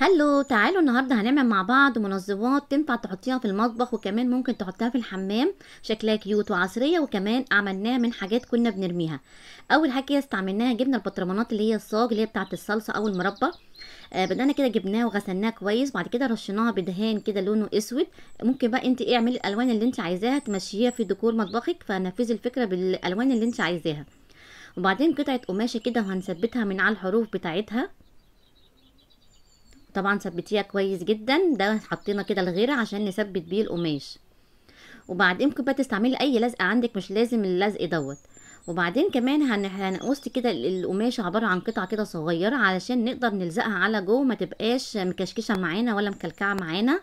هلو تعالوا النهارده هنعمل مع بعض منظمات تنفع تحطيها في المطبخ وكمان ممكن تحطيها في الحمام شكلها كيوت وعصريه وكمان عملناها من حاجات كنا بنرميها اول حاجه استعملناها جبنا البطرمانات اللي هي الصاج اللي هي بتاعه الصلصه او المربى آه بدأنا كده جبناه وغسلناه كويس بعد كده رشيناها بدهان كده لونه اسود ممكن بقى انت اعملي الالوان اللي انت عايزاها تمشيها في ديكور مطبخك فنفذي الفكره بالالوان اللي انت عايزاها وبعدين قطعه قماشه كده وهنثبتها من على الحروف بتاعتها طبعا ثبتيها كويس جدا ده حطينا كده الغيره عشان نثبت بيه القماش وبعدين بقى تستعملي اي لزقه عندك مش لازم اللزق دوت وبعدين كمان هنقص كده القماش عباره عن قطعة كده صغيره علشان نقدر نلزقها على جوه ما تبقاش مكشكشه معانا ولا مكلكعه معانا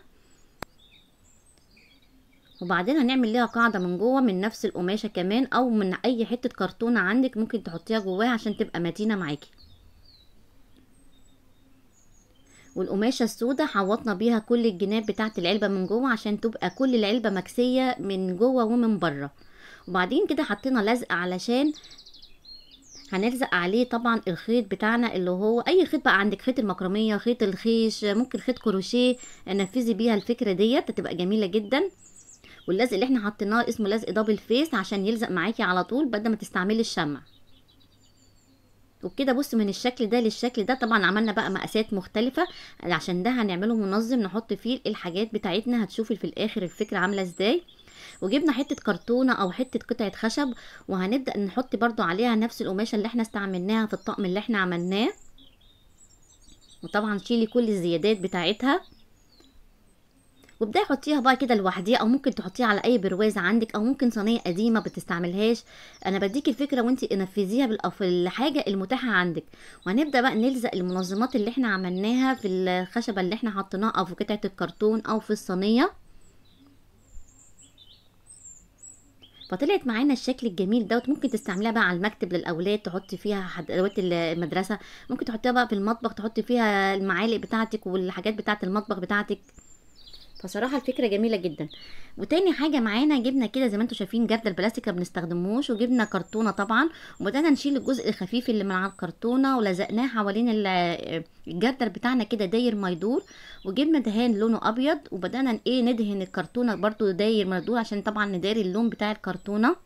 وبعدين هنعمل ليها قاعده من جوه من نفس القماشه كمان او من اي حته كرتونه عندك ممكن تحطيها جواها عشان تبقى متينه معاكي والقماشه السوداء عوضنا بيها كل الجناب بتاعه العلبه من جوه عشان تبقى كل العلبه مكسيه من جوه ومن بره وبعدين كده حطينا لزق علشان هنلزق عليه طبعا الخيط بتاعنا اللي هو اي خيط بقى عندك خيط المكرميه خيط الخيش ممكن خيط كروشيه نفذي بيها الفكره ديت هتبقى جميله جدا واللزق اللي احنا حطيناه اسمه لزق دبل فيس عشان يلزق معاكي على طول بدل ما تستعملي الشمع وبكده بص من الشكل ده للشكل ده طبعا عملنا بقى مقاسات مختلفه عشان ده هنعمله منظم نحط فيه الحاجات بتاعتنا هتشوفي في الاخر الفكره عامله ازاي وجبنا حته كرتونه او حته قطعه خشب وهنبدا نحط برضو عليها نفس القماشه اللي احنا استعملناها في الطقم اللي احنا عملناه وطبعا شيلي كل الزيادات بتاعتها وابداي حطيها بقى كده لوحديها او ممكن تحطيها على اي برواز عندك او ممكن صينيه قديمه بتستعملهاش انا بديك الفكره وانت انفذيها بالحاجه المتاحه عندك وهنبدا بقى نلزق المنظمات اللي احنا عملناها في الخشبه اللي احنا حطيناها او في قطعه الكرتون او في الصينيه فطلعت معانا الشكل الجميل دوت ممكن تستعمليها بقى على المكتب للاولاد تحطي فيها ادوات المدرسه ممكن تحطيها بقى في المطبخ تحطي فيها المعالق بتاعتك والحاجات بتاعه المطبخ بتاعتك فصراحه الفكره جميله جدا وتاني حاجه معانا جبنا كده زي ما انتم شايفين جردل البلاستيك ما بنستخدموش وجبنا كرتونه طبعا وبدانا نشيل الجزء الخفيف اللي من على الكرتونه ولزقناه حوالين الجردل بتاعنا كده داير ما يدور وجبنا دهان لونه ابيض وبدانا ايه ندهن الكرتونه برضو داير ما يدور عشان طبعا نداري اللون بتاع الكرتونه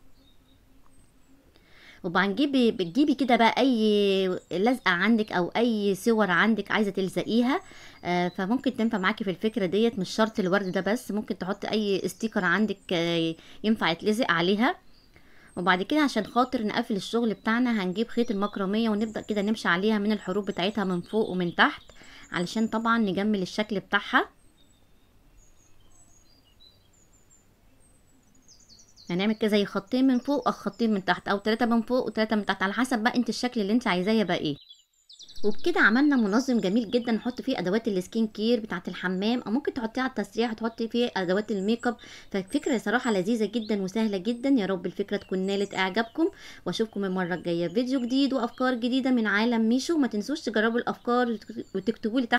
وبنجيبي بتجيبي كده بقى اي لزقه عندك او اي صور عندك عايزه تلزقيها آه، فممكن تنفع معاكي في الفكره ديت مش شرط الورد ده بس ممكن تحطي اي استيكر عندك آه، ينفع يتلزق عليها وبعد كده عشان خاطر نقفل الشغل بتاعنا هنجيب خيط المكرميه ونبدا كده نمشي عليها من الحروف بتاعتها من فوق ومن تحت علشان طبعا نجمل الشكل بتاعها هنعمل كده زي خطين من فوق او خطين من تحت او ثلاثه من فوق وثلاثه من تحت على حسب بقى انت الشكل اللي انت عايزاه يبقى ايه وبكده عملنا منظم جميل جدا نحط فيه ادوات السكين كير بتاعه الحمام او ممكن تحطيه على التسريح وتحطي فيه ادوات الميك اب فالفكره صراحه لذيذه جدا وسهله جدا يا رب الفكره تكون نالت اعجابكم واشوفكم المره الجايه فيديو جديد وافكار جديده من عالم ميشو ما تنسوش تجربوا الافكار وتكتبوا لي